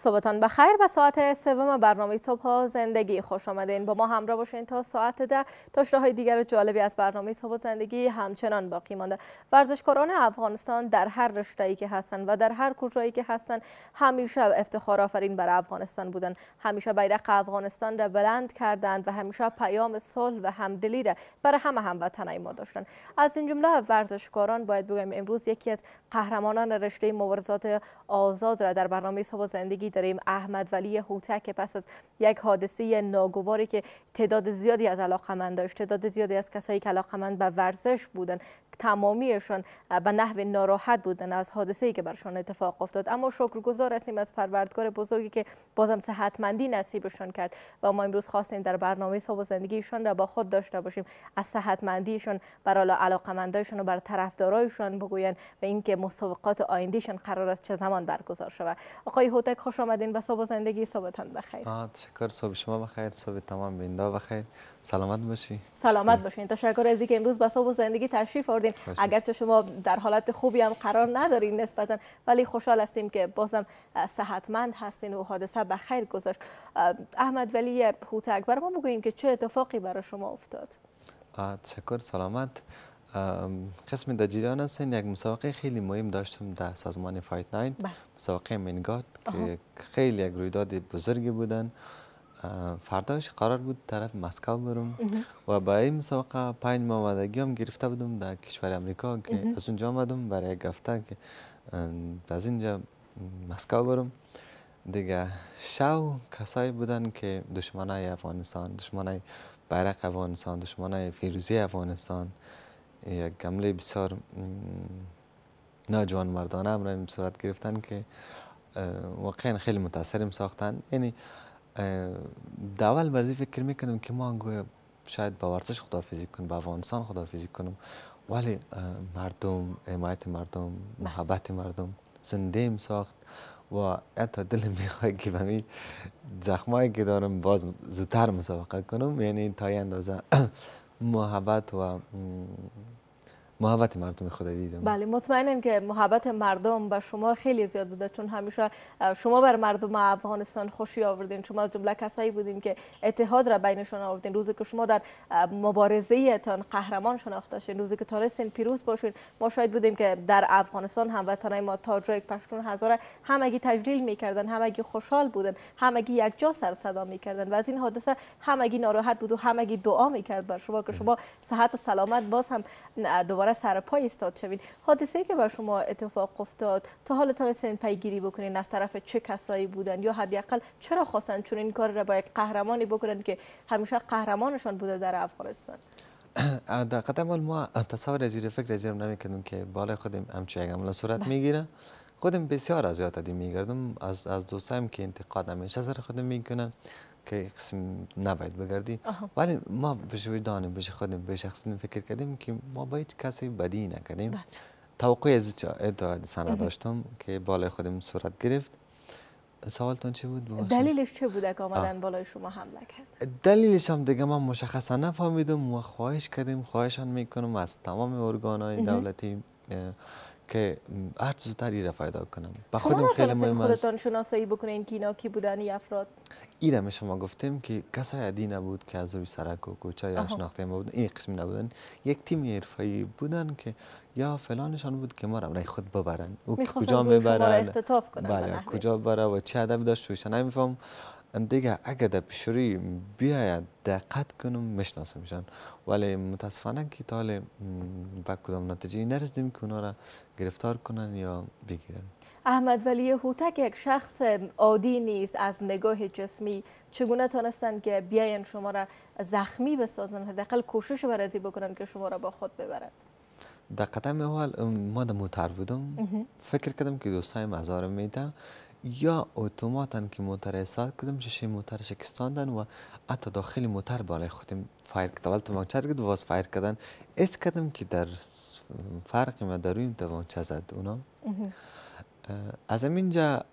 صبحتان بخیر و ساعت سوم برنامه صبح ها زندگی خوش آمدین با ما همراه باشین تا ساعت ده تا های دیگر جالبی از برنامه صبح زندگی همچنان باقی مانده ورزشکاران افغانستان در هر رشته که هستند و در هر کجایی که هستند همیشه افتخار آفرین بر افغانستان بودند همیشه بیرق افغانستان را بلند کردند و همیشه پیام صلح و همدلی را برای همه وطنای ما داشتند از این جمله ورزشکاران باید بگویم امروز یکی از قهرمانان رشته مبارزات آزاد را در برنامه صبح زندگی داریم احمد ولی هوتک که پس از یک حادثه ناگواری که تعداد زیادی از علاقمند داشت تعداد زیادی از کسایی که علاقمند به ورزش بودن تمامیشان به نحو ناراحت بودن از حادثه ای که برشان اتفاق افتاد اما شکرگزار هستیم از پروردگار بزرگی که بازم صحتمندی نصیبشان کرد و ما امروز خواستیم در برنامه صبح و زندگیشان را با خود داشته باشیم از صحتمندیشان برای علاقمندایشان و بر طرفدارایشان بگویند و اینکه مسابقات آیندهشان قرار است چه زمان برگزار شود آقای هوتک خوش آمدین به صبح زندگی صبحتان بخیر تشکر صبح شما بخیر صبح تمام بیندا بخیر سلامت باشی سلامت باشین تشکر از اینکه امروز به صبح زندگی تشریف آوردین اگرچه شما در حالت خوبی هم قرار ندارین نسبتا ولی خوشحال هستیم که بازم صحتمند هستین و حادثه به خیر گذشت احمد ولی هوتک اکبر ما بگوییم که چه اتفاقی برای شما افتاد تشکر سلامت قسم در جریان هستین یک مسابقه خیلی مهم داشتم در سازمان فایت نایت بله. مسابقه منگات که خیلی یک رویداد بزرگی بودن فرداش قرار بود طرف مسکو برم و با این مسابقه پنج مامدگی هم گرفته بودم در کشور امریکا که از اونجا آمدم برای گفته که از اینجا مسکو برم دیگه شو کسایی بودن که دشمنای افغانستان دشمنای برق افغانستان دشمنای فیروزی افغانستان یک حمله بسیار ناجوان مردانه هم را صورت گرفتن که واقعا خیلی متاثرم ساختن یعنی دول برزی فکر میکنم که ما انگوی شاید با ورزش فیزیک کنم با خدا فیزیک کنم ولی مردم حمایت مردم محبت مردم زنده ام ساخت و حتی دل میخواد که بمی زخمایی که دارم باز زودتر مسابقه کنم یعنی تا اندازه محبت و محبت مردم خدا دیدم بله مطمئنم که محبت مردم به شما خیلی زیاد بوده چون همیشه شما بر مردم افغانستان خوشی آوردین شما جمله کسایی بودین که اتحاد را بینشان آوردین روزی که شما در مبارزه تان قهرمان شناخته شدین روزی که سن پیروز باشین ما شاید بودیم که در افغانستان هموطنان ما یک پشتون هزاره همگی تجلیل میکردن همگی خوشحال بودن همگی جا سر صدا میکردن و از این حادثه همگی ناراحت بود و همگی دعا میکرد بر شما که بله. شما صحت و سلامت باز هم دوباره سر پای استاد شوید حادثه ای که بر شما اتفاق افتاد تا حال تانستین پیگیری بکنین از طرف چه کسایی بودن یا حداقل چرا خواستن چون این کار را با یک قهرمانی بکنن که همیشه قهرمانشان بوده در افغانستان در قدم ما تصور زیر فکر زیر نمیکردم که بالای خودم همچه یک عمله صورت بله. میگیره خودم بسیار از یاد میگردم از از دوستایم که انتقاد همیشه سر خودم میکنم که قسم نباید بگردی ولی ما به دانیم به خودم به شخصیم فکر کردیم که ما با هیچ کسی بدی نکردیم بله. توقع از ادعا داشتم که بالای خودم صورت گرفت سوالتون چی بود؟ دلیلش چه بود که آمدن بالای شما حمله کرد؟ دلیلش هم دیگه من مشخصا نفهمیدم و خواهش کردیم خواهشان میکنم از تمام ارگان های دولتی که هر زودتر ایره فایده کنم با خب خودم خیلی مهم است خودتان شناسایی بکنین که کی بودن افراد ایره می شما گفتیم که کسای عدی نبود که از روی سرک و کوچه یا شناخته ما بودن این قسمی نبودن یک تیم عرفایی بودن که یا فلانشان بود که ما را برای خود ببرن او کجا میبرن بله کجا بره و چه عدب داشت شوشن نمیفهم دیگه اگه در بیاید دقت کنم مشناسم ولی متاسفانه که تال به کدام نتیجه نرسیدیم که اونا را گرفتار کنن یا بگیرن احمد ولی هوتک یک شخص عادی نیست از نگاه جسمی چگونه تانستن که بیاین شما را زخمی بسازن حداقل کوشش برازی بکنن که شما را با خود ببرن در قدم اول ما در موتر بودم فکر کردم که دوستایم ازارم میده یا اوتوماتا که موتر ایستاد کدم شیشه موتر شکستاندن و حتی داخل موتر بالای خودم فایر کرد اول تومانچه گد باز فایر کدن اس کدم که در فرق ما در روی زد اونا از اینجا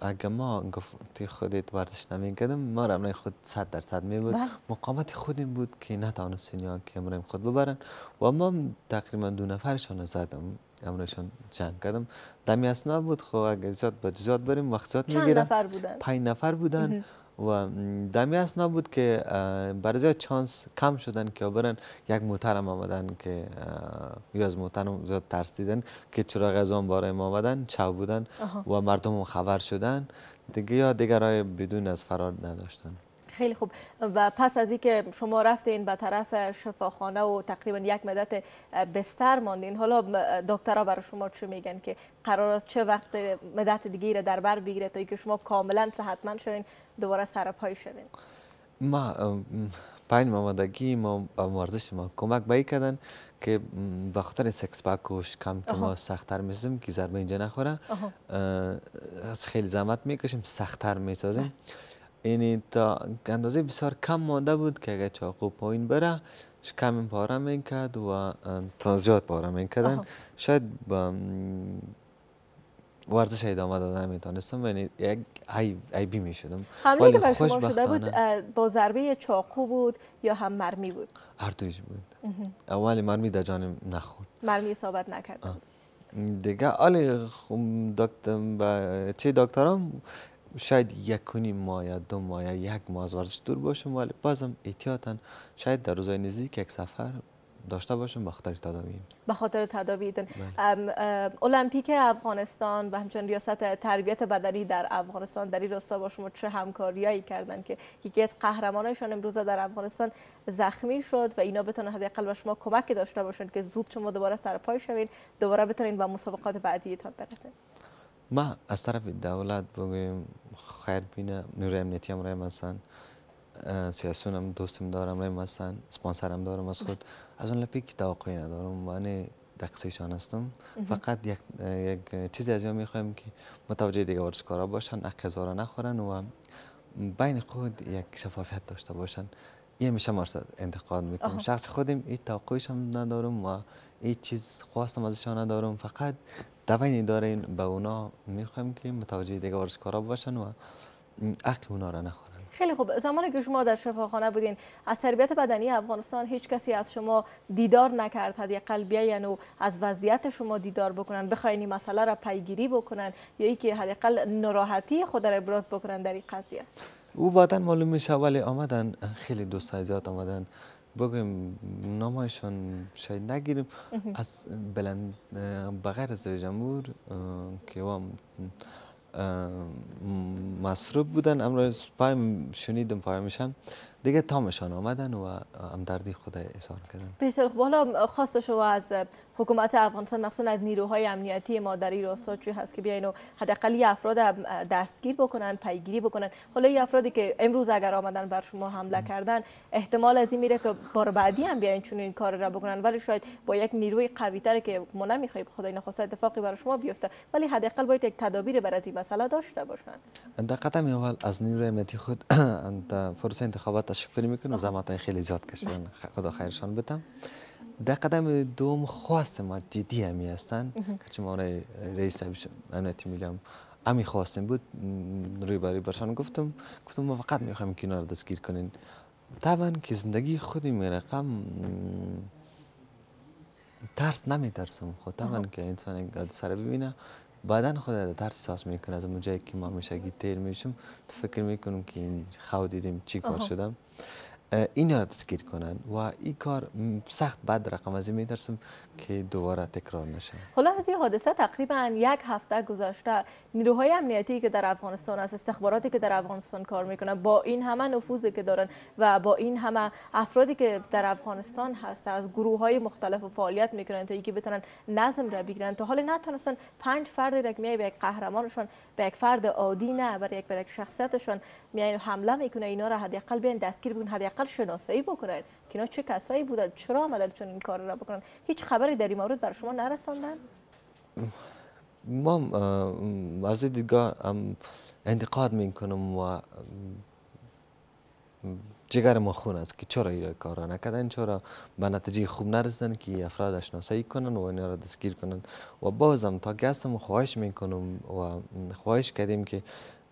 اگه ما گفتی خودت ورزش نمیکردم ما رمرای خود صد درصد می بود بله. مقامت خودم بود که یا که امرایم خود ببرن و ما تقریبا دو نفرشان زدم امرشان جنگ کردم دمی اسنا بود خب اگه زیاد به زیاد بریم وقت زیاد میگیرم چند نفر بودن؟ پنج نفر بودن و دمی اس نبود که برای چانس کم شدن که برن یک محترم آمدن که یا از محترم زیاد ترسیدن که چرا از برای ما آمدن چاو بودن و مردم خبر شدن دیگه یا دیگرای بدون از فرار نداشتن خیلی خوب و پس از اینکه شما رفتین به طرف شفاخانه و تقریبا یک مدت بستر ماندین حالا دکترها برای شما چه میگن که قرار است چه وقت مدت دیگه را در بر بگیره تا اینکه شما کاملا صحتمند شوین دوباره سر پای شوین ما پنج مامادگی ما ورزش ما کمک بایی کردن که به خاطر سکس پاکوش و که ما سختتر میسازیم که ضربه اینجا نخوره از خیلی زحمت میکشیم سختتر میسازیم بله. یعنی تا اندازه بسیار کم مانده بود که اگر چاقو پایین بره کم پاره میکرد و تنزیات پاره میکردن شاید ورزش ادامه دادن نمیتونستم یعنی یک عیبی میشدم حمله که شما شده بود با ضربه چاقو بود یا هم مرمی بود هر دویش بود اول مرمی در جانم نخورد مرمی ثابت نکرد دیگه آلی خب دکتر چه دکترم شاید یک و ماه یا دو ماه یا یک ماه از ورزش دور باشم ولی بازم احتیاطا شاید در روزای نزدیک یک سفر داشته باشم به خاطر تداوی به خاطر تداوی بله. المپیک افغانستان و همچنین ریاست تربیت بدنی در افغانستان در این راستا با شما چه همکاریایی کردن که یکی از هایشان امروز در افغانستان زخمی شد و اینا بتونن حداقل به شما کمک داشته باشند که زود شما دوباره سر پای شوین دوباره بتونین به مسابقات بعدیتان برسید ما از طرف دولت بگویم خیر بینه نور امنیتی هم رایم هستن سیاسون هم دوستم دارم رایم هستن هم دارم از خود از اون لپی که توقعی ندارم من شان هستم فقط یک, یک چیزی از یا میخوایم که متوجه دیگه ها باشن را نخورن و بین خود یک شفافیت داشته باشن یه میشه مرسد انتقاد میکنم شخص خودم این توقعیش هم ندارم و این چیز خواستم ازشان ندارم فقط توانی دارین به اونا میخوایم که متوجه دیگه ورزشکارا باشن و عقل اونا را نخورن خیلی خوب زمانی که شما در شفاخانه بودین از تربیت بدنی افغانستان هیچ کسی از شما دیدار نکرد حداقل بیاین و از وضعیت شما دیدار بکنن بخواین این مسئله را پیگیری بکنن یا اینکه حداقل ناراحتی خود را ابراز بکنن در این قضیه او بعدا معلوم میشه ولی آمدن خیلی دوستای زیاد آمدن بگویم نامایشان شاید نگیریم از بلند بغیر از جمهور که وام مصروب بودن امروز پایم شنیدم پایمشم دیگه تامشان آمدن و همدردی خود احسان کردن بسیار حالا خواست شما از حکومت افغانستان مخصوصا از نیروهای امنیتی ما در این راستا چی هست که بیاین و حداقل افراد دستگیر بکنن پیگیری بکنن حالا این افرادی که امروز اگر آمدن بر شما حمله کردن احتمال از این میره که بار بعدی هم بیاین چون این کار را بکنن ولی شاید با یک نیروی قوی تر که ما نمیخوایم خدای نخواسته اتفاقی برای شما بیفته ولی حداقل باید یک تدابیر برای این مسئله داشته باشن در قدم اول از نیروی امنیتی خود فرصت انتخابات تشکر میکنم زحمت خیلی زیاد کشیدن خدا خیرشان بتم در قدم دوم خواست ما جدی همی هستن که ما رئیس امنیتی ملی میلیم. امی خواستیم بود روی برای برشان گفتم گفتم ما فقط میخوایم که اینا رو دستگیر کنین طبعا که زندگی خودی میرقم ترس نمیترسم خود خب. طبعا که انسان سر ببینه بعدا خود در احساس میکنه از اونجایی که ما میشگی تیر میشم تو فکر میکنم که این خواه دیدیم چی کار شدم این را تذکیر کنند و این کار سخت بد رقم از میدرسم که دوباره تکرار نشه حالا از این حادثه تقریبا یک هفته گذشته نیروهای امنیتی که در افغانستان است استخباراتی که در افغانستان کار میکنن با این همه نفوذی که دارن و با این همه افرادی که در افغانستان هست از گروه های مختلف و فعالیت میکنن تا اینکه بتونن نظم را بگیرن تا حالا نتونستن پنج فرد را به یک قهرمانشان به یک فرد عادی نه برای یک برای شخصیتشون حمله میکنه اینا را حداقل بین دستگیر بکن حداقل شناسایی بکنن که اینا چه کسایی بودن چرا عملا چون این کار را بکنن هیچ خبری در این مورد بر شما نرساندن ما از دیدگاه انتقاد میکنم و جگر ما خون است که چرا این را نکردن چرا به نتیجه خوب نرسیدن که افراد شناسایی کنن و اینا را دستگیر کنن و بازم تا گسم خواهش میکنم و خواهش کردیم که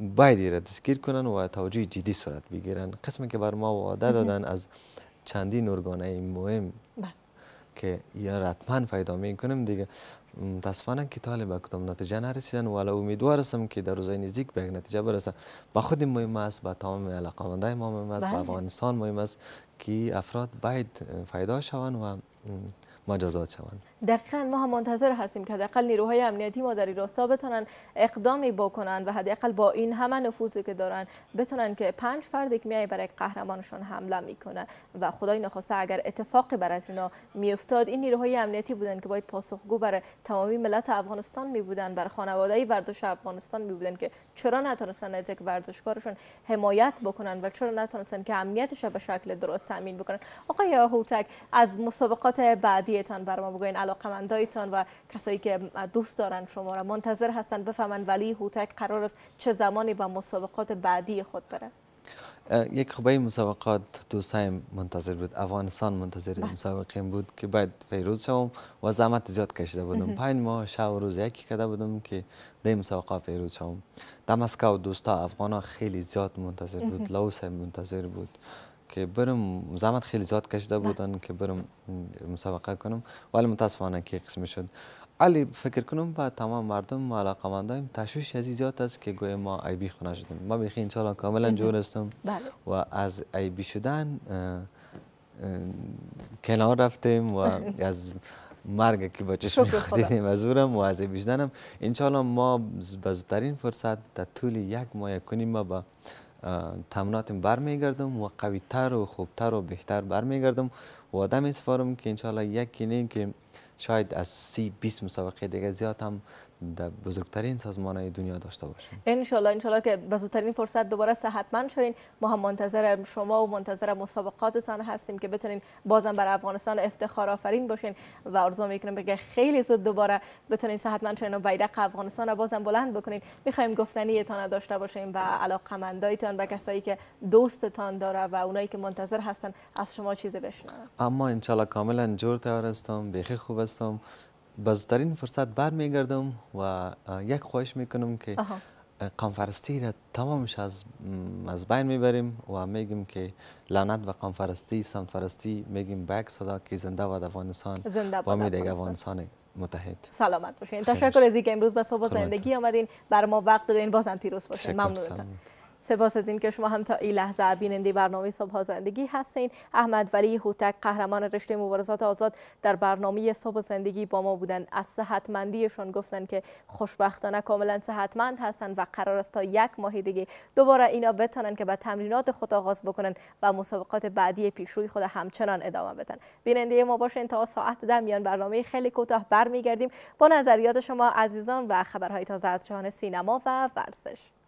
باید را دستگیر کنن و توجه جدی صورت بگیرن قسم که بر ما وعده دادن از چندی نورگانه مهم بله. که یا حتما پیدا کنم دیگه متاسفانه که طالب به کدام نتیجه نرسیدن ولی امیدوار هستم که در روزهای نزدیک به نتیجه برسه. به خود مهم است به تمام علاقمندای ما مهم است به بله. افغانستان مهم است که افراد باید پیدا شوند و مجازات شوند دقیقا ما هم منتظر هستیم که حداقل نیروهای امنیتی ما در راستا بتونن اقدامی بکنن و حداقل با این همه نفوذی که دارن بتونن که پنج فردی که میای برای قهرمانشان حمله میکنه و خدای نخواسته اگر اتفاقی بر از اینا میافتاد این نیروهای امنیتی بودن که باید پاسخگو برای تمامی ملت افغانستان می بودن بر خانواده ورزش افغانستان می بودن که چرا نتونستن از یک ورزشکارشون حمایت بکنن و چرا نتونستن که امنیتش به شکل درست تامین بکنن آقای هوتک از مسابقات بعدی تان بر ما بگوین علاقمندایتان و کسایی که دوست دارن شما را منتظر هستن بفهمن ولی هوتک قرار است چه زمانی با مسابقات بعدی خود بره یک خوبه مسابقات دو دوستایم منتظر بود افغانستان منتظر بله. مسابقه بود که بعد فیروز شوم و زحمت زیاد کشیده بودم پنج ماه شب و روز یکی کرده بودم که در مسابقه فیروز شوم در و دوستا افغان خیلی زیاد منتظر بود لوس منتظر بود که برم زحمت خیلی زیاد کشیده بودن که برم مسابقه کنم ولی متاسفانه که قسم شد علی فکر کنم با تمام مردم و علاقمندایم تشویش از زیاد است که گوی ما بی خونه شدیم ما بخی سالا کاملا بله. جور هستم بله. و از بی شدن کنار رفتیم و از مرگ که با چشم خودیدیم از اورم و از عیبی شدنم ما به فرصت در طول یک ماه کنیم ما با برمی برمیگردم و قویتر و خوبتر و بهتر برمیگردم و آدم سپارم که انشالله یکی نیم که شاید از سی بیس مسابقه دیگه زیاد هم در بزرگترین سازمان دنیا داشته باشیم انشالله انشالله که به فرصت دوباره صحتمند شوین ما هم منتظر شما و منتظر مسابقاتتان هستیم که بتونین بازم بر افغانستان افتخار آفرین باشین و آرزو میکنم بگه خیلی زود دوباره بتونین صحتمند شوین و بیرق افغانستان رو بازم بلند بکنین میخوایم گفتنیتان داشته باشیم و علاقمندایتان و کسایی که دوستتان داره و اونایی که منتظر هستن از شما چیزی بشنوم اما انشالله کاملا جور تیار بخی خوب به فرصت فرصت میگردم و یک خواهش میکنم که قامفرستی را تمامش از از بین میبریم و میگیم که لعنت و قومپرستی سمتفرستی میگیم بک صدا که زنده باد افغانستان زنده باد افغانستان متحد سلامت باشین تشکر از اینکه امروز به صبح زندگی آمدین بر ما وقت دادین بازم پیروز باشین ممنونتم سپاس از که شما هم تا این لحظه بیننده برنامه صبح زندگی هستین احمد ولی هوتک قهرمان رشته مبارزات آزاد در برنامه صبح زندگی با ما بودن از صحتمندیشون گفتن که خوشبختانه کاملا صحتمند هستن و قرار است تا یک ماه دیگه دوباره اینا بتونن که به تمرینات خود آغاز بکنن و مسابقات بعدی پیشروی خود همچنان ادامه بدن بیننده ما باشین تا ساعت ده میان برنامه خیلی کوتاه برمیگردیم با نظریات شما عزیزان و خبرهای تازه از جهان سینما و ورزش